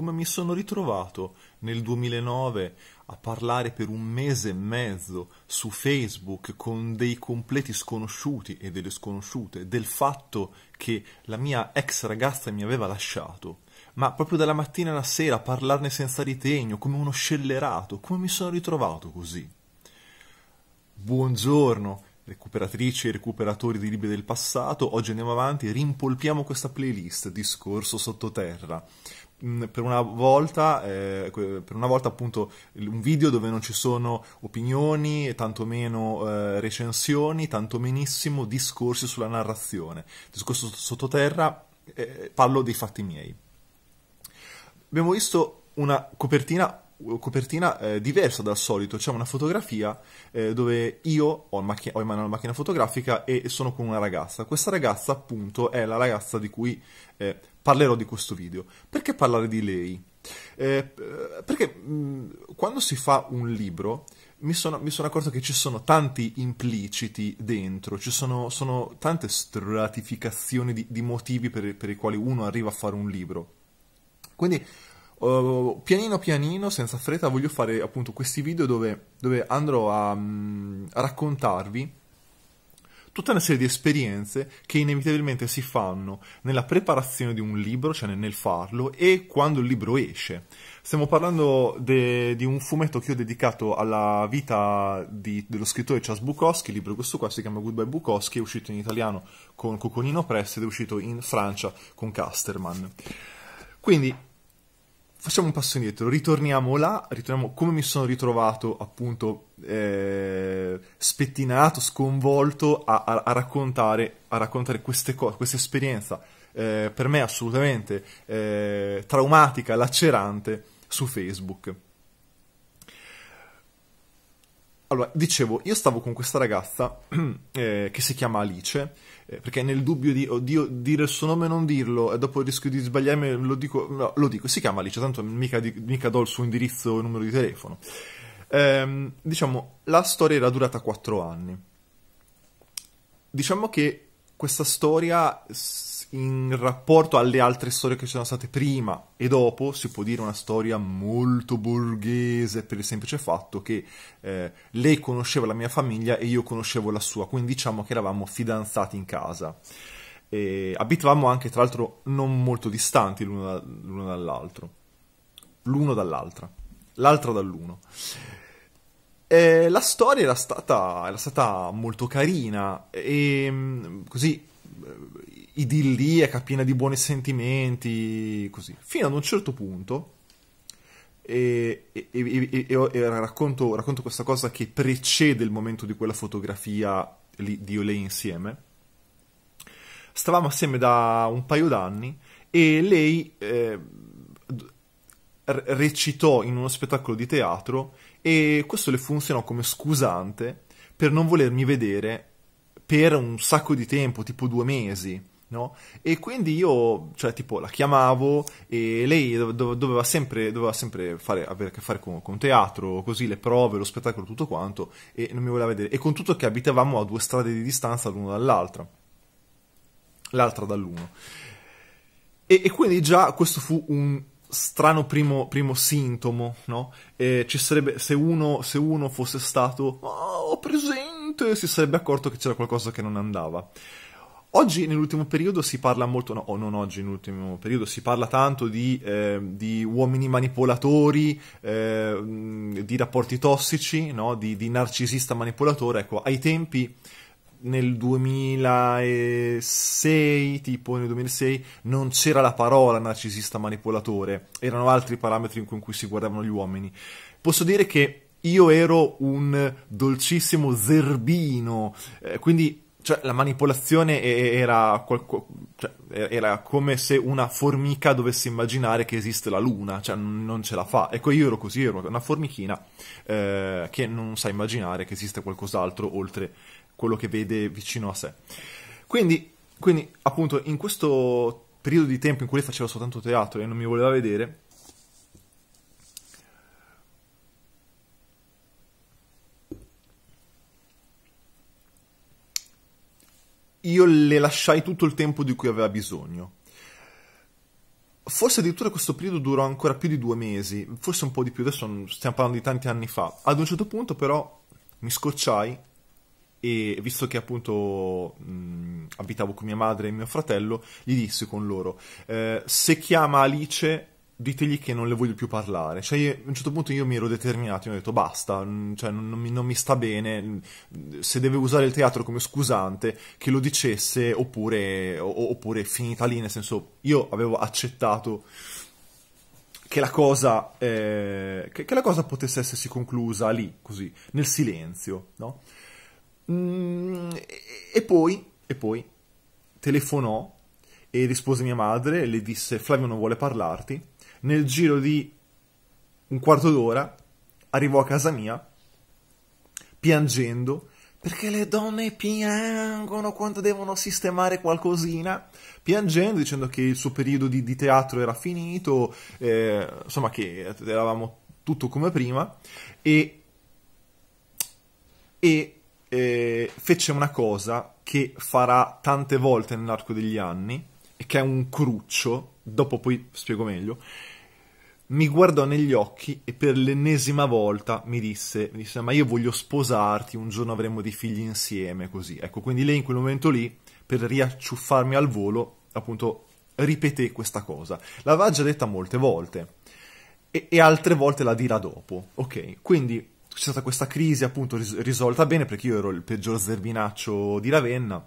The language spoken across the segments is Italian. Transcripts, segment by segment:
come mi sono ritrovato nel 2009 a parlare per un mese e mezzo su Facebook con dei completi sconosciuti e delle sconosciute del fatto che la mia ex ragazza mi aveva lasciato, ma proprio dalla mattina alla sera a parlarne senza ritegno, come uno scellerato, come mi sono ritrovato così. Buongiorno, recuperatrici e recuperatori di libri del passato, oggi andiamo avanti e rimpolpiamo questa playlist discorso sottoterra, per una volta, eh, per una volta appunto un video dove non ci sono opinioni, tantomeno eh, recensioni, tantomenissimo discorsi sulla narrazione. Discorso sottoterra, eh, parlo dei fatti miei. Abbiamo visto una copertina copertina eh, diversa dal solito, c'è una fotografia eh, dove io ho, macchi- ho in mano una macchina fotografica e sono con una ragazza. Questa ragazza appunto è la ragazza di cui eh, parlerò di questo video. Perché parlare di lei? Eh, perché mh, quando si fa un libro mi sono, mi sono, accorto che ci sono tanti impliciti dentro, ci sono, sono tante stratificazioni di, di motivi per, per i quali uno arriva a fare un libro. Quindi Uh, pianino pianino, senza fretta, voglio fare appunto questi video dove, dove andrò a, um, a, raccontarvi tutta una serie di esperienze che inevitabilmente si fanno nella preparazione di un libro, cioè nel farlo, e quando il libro esce. Stiamo parlando de, di un fumetto che ho dedicato alla vita di, dello scrittore Charles Bukowski, il libro questo qua si chiama Goodbye Bukowski, è uscito in italiano con Coconino Press ed è uscito in Francia con Casterman. Quindi facciamo un passo indietro, ritorniamo là, ritorniamo come mi sono ritrovato appunto eh, spettinato, sconvolto a, a, a, raccontare, a raccontare queste cose, questa esperienza eh, per me assolutamente eh, traumatica, lacerante su Facebook. Allora, dicevo, io stavo con questa ragazza eh, che si chiama Alice, eh, perché nel dubbio di, oddio, dire il suo nome e non dirlo, e dopo rischio di sbagliarmi, lo dico, no, lo dico, si chiama Alice, tanto mica, di, mica do il suo indirizzo e numero di telefono. Eh, diciamo, la storia era durata 4 anni. Diciamo che questa storia in rapporto alle altre storie che ci sono state prima e dopo, si può dire una storia molto borghese per il semplice fatto che eh, lei conosceva la mia famiglia e io conoscevo la sua, quindi diciamo che eravamo fidanzati in casa. E abitavamo anche, tra l'altro, non molto distanti l'uno, da, l'uno dall'altro. L'uno dall'altra. L'altra dall'uno. E la storia era stata, era stata molto carina e mm, così eh, idilliaca, piena di buoni sentimenti, così. Fino ad un certo punto, e, e, e, e racconto, racconto, questa cosa che precede il momento di quella fotografia lì, di lei insieme, stavamo assieme da un paio d'anni e lei eh, recitò in uno spettacolo di teatro e questo le funzionò come scusante per non volermi vedere per un sacco di tempo, tipo due mesi. No? E quindi io, cioè, tipo, la chiamavo e lei doveva sempre, doveva sempre fare, avere a che fare con, con, teatro, così le prove, lo spettacolo, tutto quanto, e non mi voleva vedere. E con tutto che abitavamo a due strade di distanza l'uno dall'altra, l'altra dall'uno. E, e quindi già questo fu un strano primo, primo sintomo, no? Eh, ci sarebbe, se uno, se uno fosse stato, oh, presente, si sarebbe accorto che c'era qualcosa che non andava. Oggi nell'ultimo periodo si parla molto, no, non oggi nell'ultimo periodo, si parla tanto di, eh, di uomini manipolatori, eh, di rapporti tossici, no? di, di, narcisista manipolatore. Ecco, ai tempi nel 2006, tipo nel 2006, non c'era la parola narcisista manipolatore, erano altri parametri con cui si guardavano gli uomini. Posso dire che io ero un dolcissimo zerbino, eh, quindi cioè la manipolazione era, qualco, cioè, era, come se una formica dovesse immaginare che esiste la luna, cioè non ce la fa. Ecco, io ero così, ero una formichina eh, che non sa immaginare che esiste qualcos'altro oltre quello che vede vicino a sé. Quindi, quindi appunto, in questo periodo di tempo in cui lei faceva soltanto teatro e non mi voleva vedere, io le lasciai tutto il tempo di cui aveva bisogno. Forse addirittura questo periodo durò ancora più di due mesi, forse un po' di più, adesso stiamo parlando di tanti anni fa. Ad un certo punto però mi scocciai e visto che appunto mh, abitavo con mia madre e mio fratello, gli dissi con loro, eh, se chiama Alice ditegli che non le voglio più parlare. Cioè, io, a un certo punto io mi ero determinato, io ho detto basta, cioè, non, non, mi, non, mi, sta bene. Se deve usare il teatro come scusante, che lo dicesse oppure, o, oppure finita lì, nel senso, io avevo accettato che la cosa, eh, che, che la cosa potesse essersi conclusa lì, così, nel silenzio, no? Mm, e, e poi, e poi, telefonò e rispose mia madre, le disse Flavio non vuole parlarti, nel giro di un quarto d'ora arrivò a casa mia piangendo perché le donne piangono quando devono sistemare qualcosina, piangendo, dicendo che il suo periodo di, di teatro era finito, eh, insomma che eravamo tutto come prima, e, e eh, fece una cosa che farà tante volte nell'arco degli anni, che è un cruccio, dopo poi spiego meglio, mi guardò negli occhi e per l'ennesima volta mi disse, mi disse, ma io voglio sposarti, un giorno avremo dei figli insieme, così. Ecco, quindi lei in quel momento lì, per riacciuffarmi al volo, appunto, ripeté questa cosa. L'aveva già detta molte volte e, e altre volte la dirà dopo, ok? Quindi c'è stata questa crisi, appunto, ris- risolta bene perché io ero il peggior zerbinaccio di Ravenna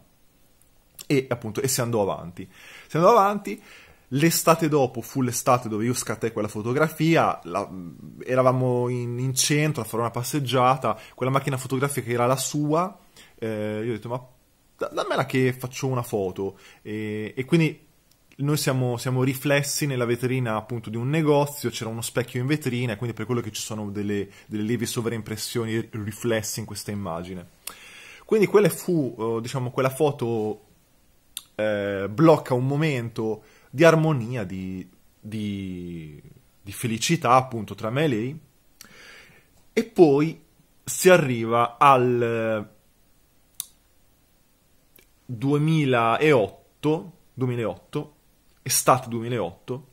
e appunto, e si andò avanti. Si andò avanti. L'estate dopo fu l'estate dove io scattai quella fotografia, la, mm, eravamo in, in, centro a fare una passeggiata, quella macchina fotografica era la sua, eh, io ho detto ma dammela che faccio una foto e, e quindi noi siamo, siamo, riflessi nella vetrina appunto di un negozio, c'era uno specchio in vetrina, quindi per quello che ci sono delle, delle lievi sovraimpressioni riflessi in questa immagine. Quindi quella fu, oh, diciamo, quella foto eh, blocca un momento di armonia, di, di, di felicità appunto tra me e lei. E poi si arriva al 2008, eh, 2008 estate 2008.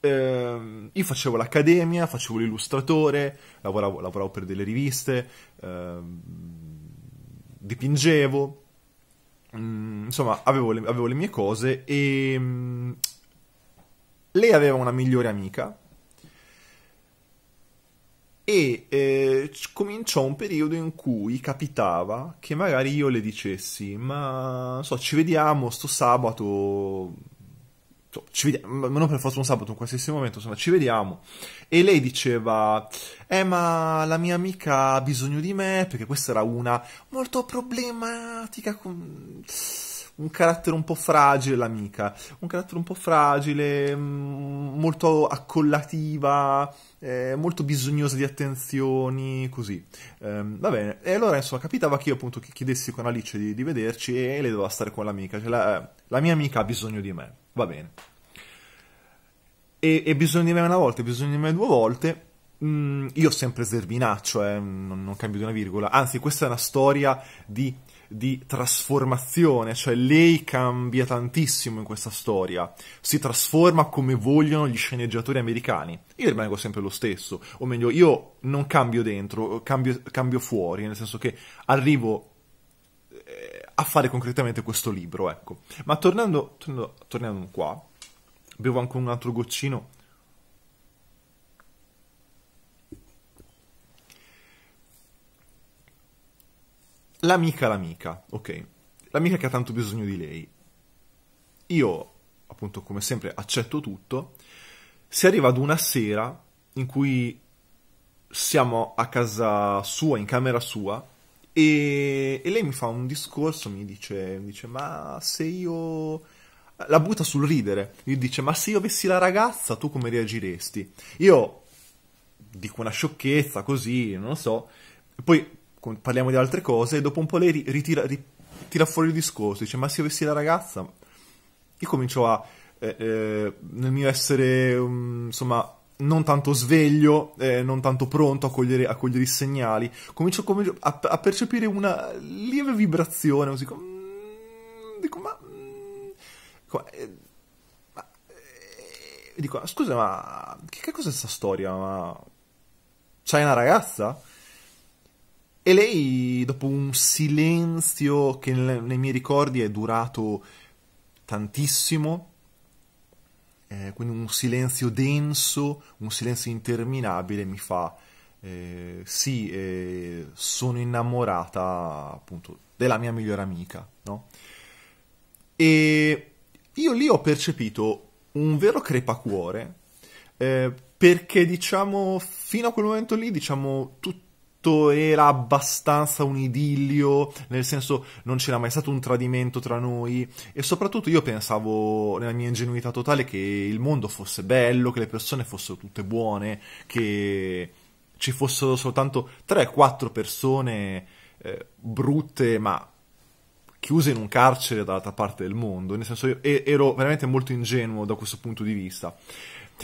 Eh, io facevo l'accademia, facevo l'illustratore, lavoravo, lavoravo per delle riviste, eh, dipingevo, Mm, insomma, avevo le, avevo le, mie cose e mm, lei aveva una migliore amica e eh, cominciò un periodo in cui capitava che magari io le dicessi ma non so ci vediamo sto sabato ci vediamo, non per forza un sabato, in qualsiasi momento, insomma, ci vediamo. E lei diceva, eh ma la mia amica ha bisogno di me, perché questa era una molto problematica, con un carattere un po' fragile l'amica, un carattere un po' fragile, molto accollativa, eh, molto bisognosa di attenzioni, così. Eh, va bene, e allora insomma capitava che io appunto chiedessi con Alice di, di vederci e lei doveva stare con l'amica, cioè la, la mia amica ha bisogno di me va bene. E, e bisogna una volta, bisogna due volte. Mm, io ho sempre Servinaccio, eh, mm, non, non cambio di una virgola. Anzi, questa è una storia di di trasformazione, cioè lei cambia tantissimo in questa storia, si trasforma come vogliono gli sceneggiatori americani. Io rimango sempre lo stesso, o meglio, io non cambio dentro, cambio, cambio fuori, nel senso che arrivo eh, a fare concretamente questo libro, ecco. Ma tornando, tornando, tornando qua, bevo anche un altro goccino. L'amica, l'amica, ok. L'amica che ha tanto bisogno di lei. Io, appunto, come sempre, accetto tutto. Si arriva ad una sera in cui siamo a casa sua, in camera sua, e, e, lei mi fa un discorso, mi dice, mi dice, ma se io... La butta sul ridere, mi dice, ma se io avessi la ragazza tu come reagiresti? Io dico una sciocchezza così, non lo so, poi parliamo di altre cose e dopo un po' lei ritira, ritira fuori il discorso, dice, ma se io avessi la ragazza... Io comincio a... Eh, eh, nel mio essere, um, insomma, non tanto sveglio, eh, non tanto pronto a cogliere, a cogliere i segnali, comincio, comincio a, a, percepire una lieve vibrazione, così come... Mm, dico, ma... Dico, mm, eh, ma eh, dico, scusa, ma che, che cos'è questa storia? Ma... C'hai una ragazza? E lei, dopo un silenzio che nei miei ricordi è durato tantissimo, eh, quindi un silenzio denso, un silenzio interminabile mi fa eh, sì, eh, sono innamorata appunto della mia migliore amica, no? E io lì ho percepito un vero crepacuore, eh, perché diciamo, fino a quel momento lì, diciamo, tutti tutto era abbastanza un idillio, nel senso non c'era mai stato un tradimento tra noi e soprattutto io pensavo nella mia ingenuità totale che il mondo fosse bello, che le persone fossero tutte buone, che ci fossero soltanto 3-4 persone eh, brutte ma chiuse in un carcere dall'altra parte del mondo, nel senso io ero veramente molto ingenuo da questo punto di vista.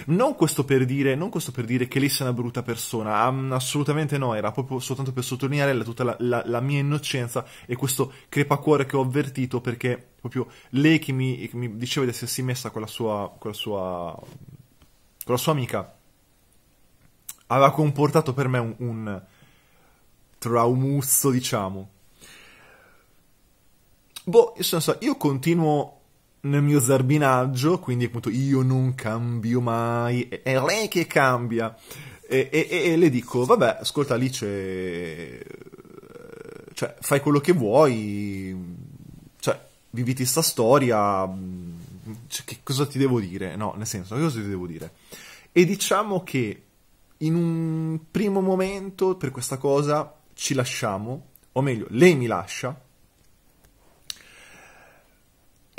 Non questo per dire, non questo per dire che lei sia una brutta persona, um, assolutamente no, era proprio soltanto per sottolineare la, tutta la, la, la, mia innocenza e questo crepacuore che ho avvertito perché proprio lei che mi, che mi diceva di essersi messa con la sua, con la sua, con la sua amica aveva comportato per me un, un traumuzzo, diciamo. Boh, io continuo nel mio zarbinaggio, quindi appunto io non cambio mai, è lei che cambia. E, e, e, le dico, vabbè, ascolta Alice, eh, cioè, fai quello che vuoi, cioè, viviti sta storia, mm, cioè, che cosa ti devo dire? No, nel senso, che cosa ti devo dire? E diciamo che in un primo momento per questa cosa ci lasciamo, o meglio, lei mi lascia,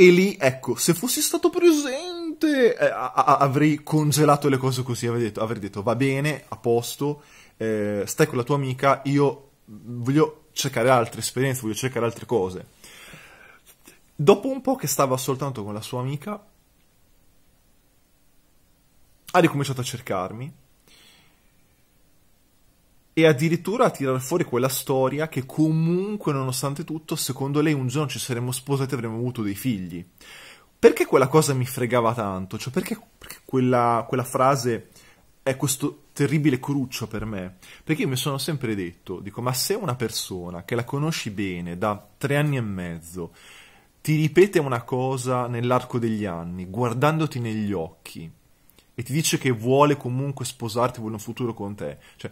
e lì, ecco, se fossi stato presente eh, a- a- avrei congelato le cose così, avrei detto, avrei detto va bene, a posto, eh, stai con la tua amica, io voglio cercare altre esperienze, voglio cercare altre cose. Dopo un po' che stava soltanto con la sua amica, ha ricominciato a cercarmi e addirittura a tirare fuori quella storia che comunque, nonostante tutto, secondo lei un giorno ci saremmo sposati e avremmo avuto dei figli. Perché quella cosa mi fregava tanto? Cioè, perché, perché quella, quella frase è questo terribile cruccio per me? Perché io mi sono sempre detto, dico, ma se una persona che la conosci bene da tre anni e mezzo ti ripete una cosa nell'arco degli anni, guardandoti negli occhi, e ti dice che vuole comunque sposarti, vuole un futuro con te, cioè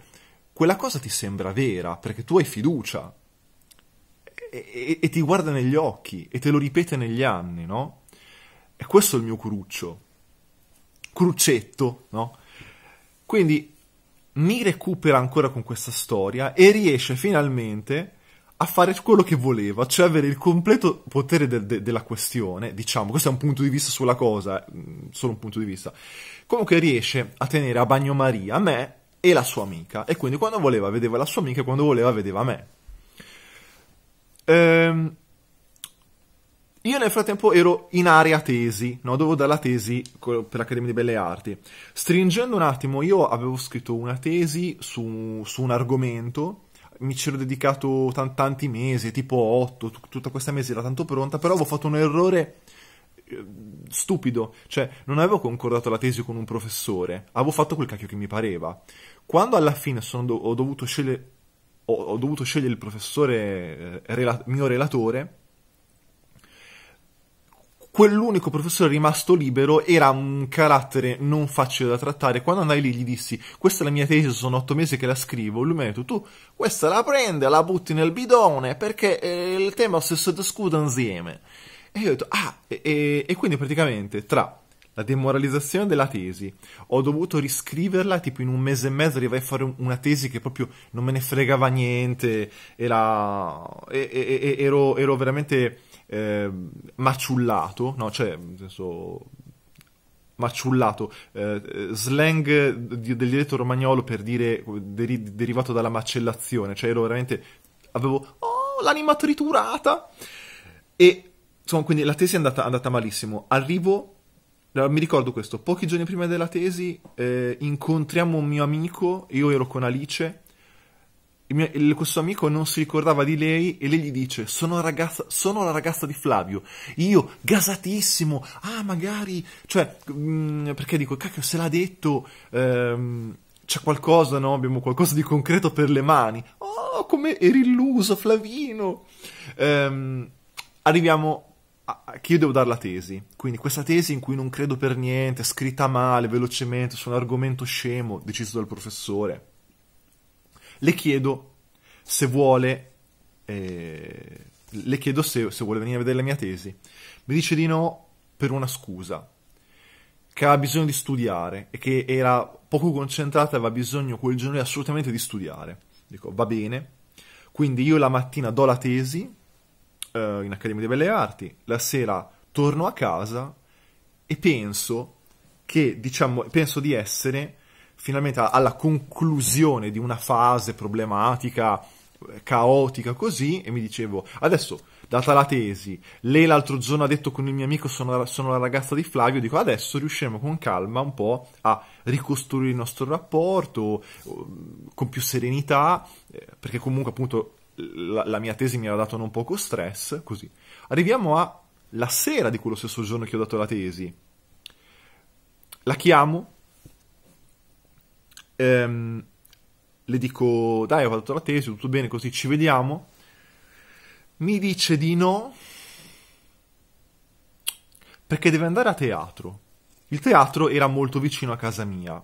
quella cosa ti sembra vera perché tu hai fiducia e, e, e ti guarda negli occhi e te lo ripete negli anni, no? E questo è il mio cruccio, cruccetto, no? Quindi mi recupera ancora con questa storia e riesce finalmente a fare quello che voleva, cioè avere il completo potere de- de- della questione, diciamo, questo è un punto di vista sulla cosa, eh, solo un punto di vista. Comunque riesce a tenere a bagnomaria me e la sua amica e quindi quando voleva vedeva la sua amica e quando voleva vedeva me. Ehm, io nel frattempo ero in area tesi, no? dovevo dare la tesi per l'Accademia di Belle Arti. Stringendo un attimo, io avevo scritto una tesi su, su un argomento, mi ci ero dedicato t- tanti mesi, tipo 8, t- tutta questa mese era tanto pronta, però avevo fatto un errore stupido, cioè non avevo concordato la tesi con un professore, avevo fatto quel cacchio che mi pareva. Quando alla fine do- ho, dovuto scegliere, ho, ho, dovuto scegliere il professore eh, rela- mio relatore, quell'unico professore rimasto libero era un carattere non facile da trattare. Quando andai lì gli dissi, questa è la mia tesi, sono otto mesi che la scrivo, lui mi ha detto, tu questa la prendi, la butti nel bidone, perché eh, il tema si discute insieme. E io ho detto, ah, e, e quindi praticamente tra la demoralizzazione della tesi, ho dovuto riscriverla tipo in un mese e mezzo, arrivai a fare una tesi che proprio non me ne fregava niente, era, e, e, ero, ero, veramente eh, maciullato, no, cioè, nel senso, maciullato, eh, slang di, del dialetto romagnolo per dire deri, derivato dalla macellazione, cioè ero veramente, avevo, oh, l'anima triturata, e insomma, quindi la tesi è andata, andata malissimo. Arrivo, mi ricordo questo, pochi giorni prima della tesi eh, incontriamo un mio amico, io ero con Alice, il mio, il, questo amico non si ricordava di lei e lei gli dice sono, ragazza, sono la ragazza di Flavio io gasatissimo ah magari cioè mh, mm, perché dico cacchio se l'ha detto ehm, c'è qualcosa no abbiamo qualcosa di concreto per le mani oh come eri illuso Flavino ehm, arriviamo che io devo dare la tesi. Quindi questa tesi in cui non credo per niente, scritta male, velocemente, su un argomento scemo deciso dal professore, le chiedo se vuole, eh, le chiedo se, se vuole venire a vedere la mia tesi. Mi dice di no per una scusa, che aveva bisogno di studiare e che era poco concentrata e aveva bisogno quel giorno assolutamente di studiare. Dico, va bene. Quindi io la mattina do la tesi, eh, in Accademia di Belle Arti, la sera torno a casa e penso che, diciamo, penso di essere finalmente alla conclusione di una fase problematica, eh, caotica, così, e mi dicevo, adesso, data la tesi, lei l'altro giorno ha detto con il mio amico sono la, sono la ragazza di Flavio, dico adesso riusciremo con calma un po' a ricostruire il nostro rapporto con più serenità, eh, perché comunque appunto la, la mia tesi mi aveva dato non poco stress, così. Arriviamo alla sera di quello stesso giorno che ho dato la tesi. La chiamo, ehm, le dico, dai, ho fatto la tesi, tutto bene, così ci vediamo. Mi dice di no, perché deve andare a teatro. Il teatro era molto vicino a casa mia.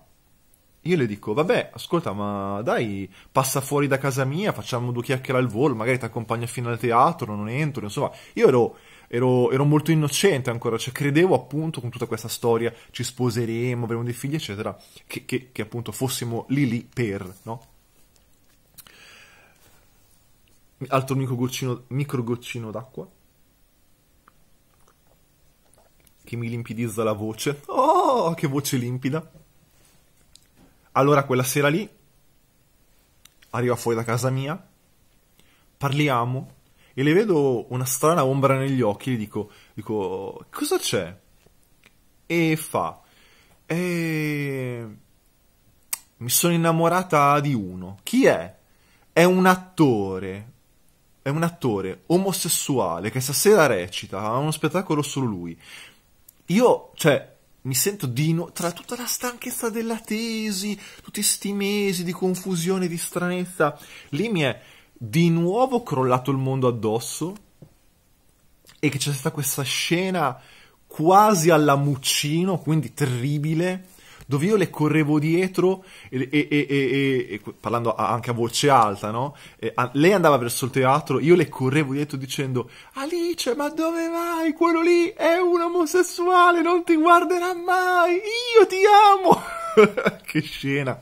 Io le dico, vabbè, ascolta, ma dai, passa fuori da casa mia, facciamo due chiacchiere al volo, magari ti accompagna fino al teatro, non entro, insomma. Io ero, ero, ero molto innocente ancora, cioè credevo appunto con tutta questa storia, ci sposeremo, avremo dei figli, eccetera, che, che, che appunto fossimo lì lì per, no? Altro micro goccino, micro goccino d'acqua. Che mi limpidizza la voce. Oh, che voce limpida! Allora quella sera lì arriva fuori da casa mia, parliamo e le vedo una strana ombra negli occhi, le dico, dico cosa c'è? E fa, eh, mi sono innamorata di uno. Chi è? È un attore, è un attore omosessuale che stasera recita, ha uno spettacolo solo lui. Io, cioè, mi sento di nuovo, tra tutta la stanchezza della tesi, tutti questi mesi di confusione, di stranezza, lì mi è di nuovo crollato il mondo addosso e che c'è stata questa scena quasi alla Muccino, quindi terribile, dove io le correvo dietro e, e, e, e parlando anche a voce alta, no? A, lei andava verso il teatro, io le correvo dietro dicendo Alice, ma dove vai? Quello lì è un omosessuale, non ti guarderà mai, io ti amo! che scena!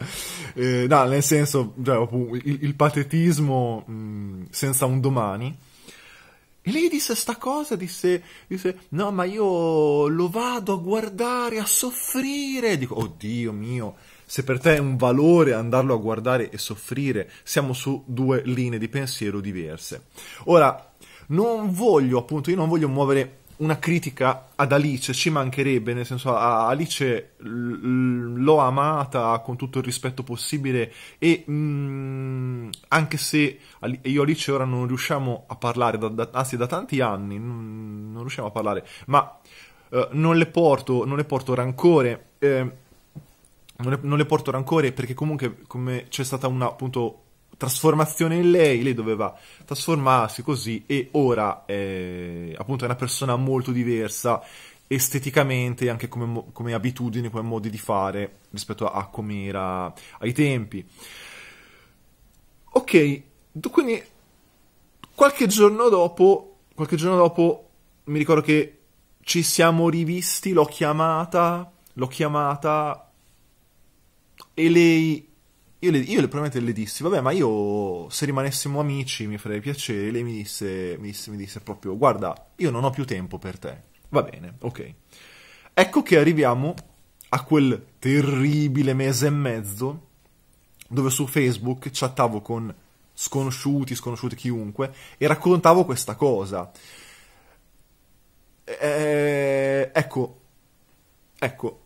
Eh, no, nel senso, cioè, il, il, patetismo mh, mm, senza un domani e lei disse sta cosa, disse, disse, no ma io lo vado a guardare, a soffrire. Dico, oddio mio, se per te è un valore andarlo a guardare e soffrire, siamo su due linee di pensiero diverse. Ora, non voglio, appunto, io non voglio muovere una critica ad Alice ci mancherebbe, nel senso a Alice l- l'ho amata con tutto il rispetto possibile e mh, mm, anche se io e Alice ora non riusciamo a parlare, da, da, anzi da tanti anni non, non riusciamo a parlare, ma uh, non, le porto, non, le porto, rancore. Eh, non, le, non le porto rancore perché comunque come c'è stata una appunto trasformazione in lei, lei doveva trasformarsi così e ora è, appunto è una persona molto diversa esteticamente anche come, come abitudini, come modi di fare rispetto a, a come era ai tempi. Ok, quindi qualche giorno dopo, qualche giorno dopo mi ricordo che ci siamo rivisti, l'ho chiamata, l'ho chiamata e lei io, le, io le, probabilmente le dissi, vabbè, ma io se rimanessimo amici mi farei piacere. Lei mi disse, mi disse, mi disse proprio, guarda, io non ho più tempo per te. Va bene, ok. Ecco che arriviamo a quel terribile mese e mezzo dove su Facebook chattavo con sconosciuti, sconosciuti chiunque e raccontavo questa cosa. E, eh, eh, ecco, ecco,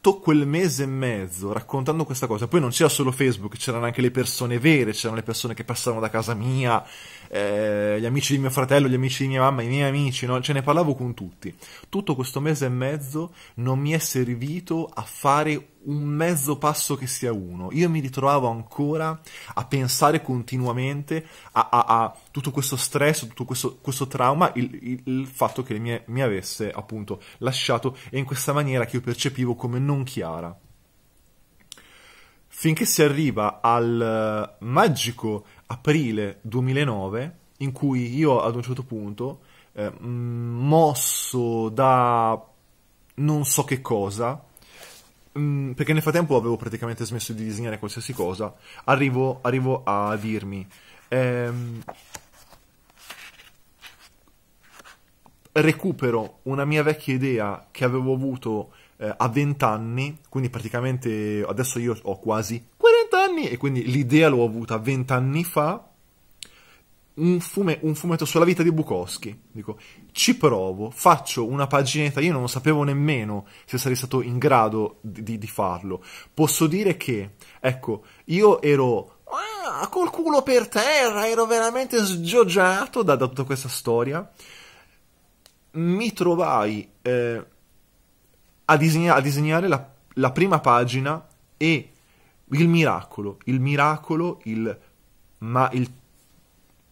tutto quel mese e mezzo raccontando questa cosa. Poi non c'era solo Facebook, c'erano anche le persone vere, c'erano le persone che passavano da casa mia, eh, gli amici di mio fratello, gli amici di mia mamma, i miei amici, no? ce ne parlavo con tutti. Tutto questo mese e mezzo non mi è servito a fare un mezzo passo che sia uno. Io mi ritrovavo ancora a pensare continuamente a, a, a tutto questo stress, tutto questo, questo trauma, il, il, il, fatto che mie, mi avesse appunto lasciato e in questa maniera che io percepivo come non chiara. Finché si arriva al eh, magico aprile 2009, in cui io ad un certo punto, eh, mosso da non so che cosa, Mm, perché nel frattempo avevo praticamente smesso di disegnare qualsiasi cosa, arrivo, arrivo a dirmi... Ehm, recupero una mia vecchia idea che avevo avuto eh, a 20 anni, quindi praticamente adesso io ho quasi 40 anni e quindi l'idea l'ho avuta 20 anni fa un, fume, un, fumetto sulla vita di Bukowski. Dico, ci provo, faccio una paginetta, io non sapevo nemmeno se sarei stato in grado di, di, di farlo. Posso dire che, ecco, io ero ah, col culo per terra, ero veramente sgioggiato da, da tutta questa storia. Mi trovai eh, a, disegna, a, disegnare la, la prima pagina e il miracolo, il miracolo, il, ma il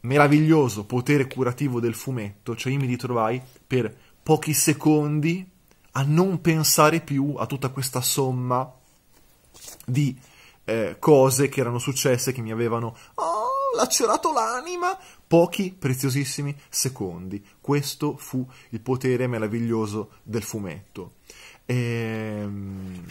meraviglioso potere curativo del fumetto, cioè io mi ritrovai per pochi secondi a non pensare più a tutta questa somma di eh, cose che erano successe, che mi avevano oh, lacerato l'anima, pochi preziosissimi secondi. Questo fu il potere meraviglioso del fumetto. Ehm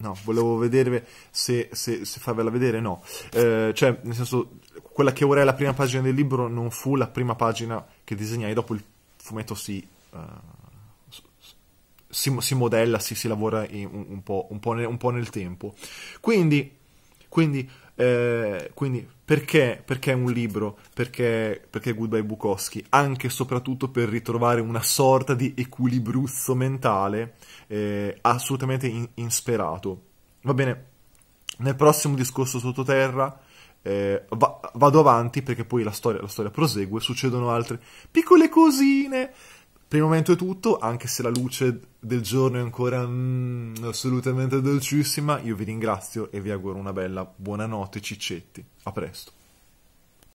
No, volevo vedere se, se, se farvela vedere, no. Eh, cioè, nel senso, quella che ora è la prima pagina del libro non fu la prima pagina che disegnai, dopo il fumetto si, uh, si, si modella, si, si lavora in, un, un, po', un, po nel, un, po', nel, tempo. Quindi, quindi eh, quindi perché, perché un libro? Perché, perché Goodbye Bukowski? Anche e soprattutto per ritrovare una sorta di equilibruzzo mentale eh, assolutamente in, insperato. Va bene, nel prossimo discorso sottoterra eh, va, vado avanti perché poi la storia, la storia prosegue, succedono altre piccole cosine. Per il momento è tutto, anche se la luce del giorno è ancora mm, assolutamente dolcissima. Io vi ringrazio e vi auguro una bella buonanotte, ciccetti. A presto.